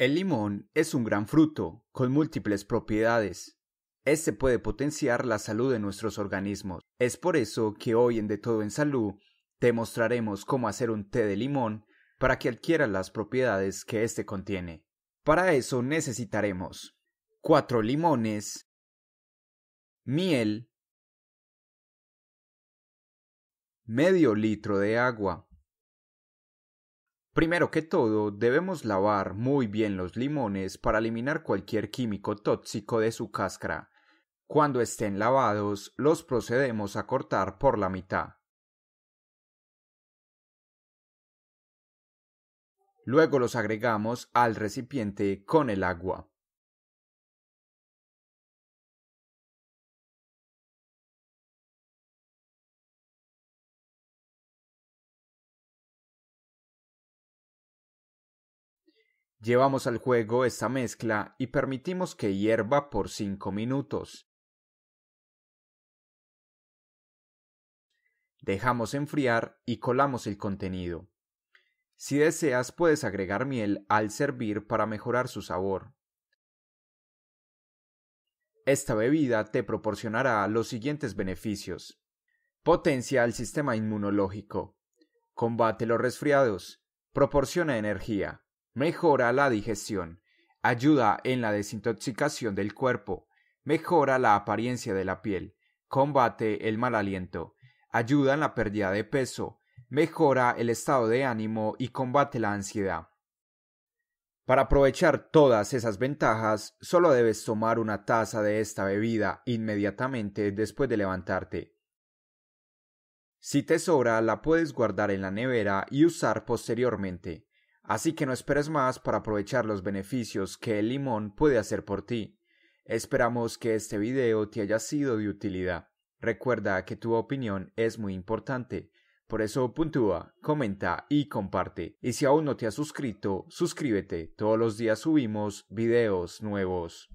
El limón es un gran fruto, con múltiples propiedades. Este puede potenciar la salud de nuestros organismos. Es por eso que hoy en De Todo en Salud te mostraremos cómo hacer un té de limón para que adquiera las propiedades que éste contiene. Para eso necesitaremos 4 limones, miel, medio litro de agua, Primero que todo, debemos lavar muy bien los limones para eliminar cualquier químico tóxico de su cáscara. Cuando estén lavados, los procedemos a cortar por la mitad. Luego los agregamos al recipiente con el agua. Llevamos al juego esta mezcla y permitimos que hierva por 5 minutos. Dejamos enfriar y colamos el contenido. Si deseas puedes agregar miel al servir para mejorar su sabor. Esta bebida te proporcionará los siguientes beneficios. Potencia el sistema inmunológico. Combate los resfriados. Proporciona energía mejora la digestión, ayuda en la desintoxicación del cuerpo, mejora la apariencia de la piel, combate el mal aliento, ayuda en la pérdida de peso, mejora el estado de ánimo y combate la ansiedad. Para aprovechar todas esas ventajas, solo debes tomar una taza de esta bebida inmediatamente después de levantarte. Si te sobra, la puedes guardar en la nevera y usar posteriormente. Así que no esperes más para aprovechar los beneficios que el limón puede hacer por ti. Esperamos que este video te haya sido de utilidad. Recuerda que tu opinión es muy importante. Por eso puntúa, comenta y comparte. Y si aún no te has suscrito, suscríbete. Todos los días subimos videos nuevos.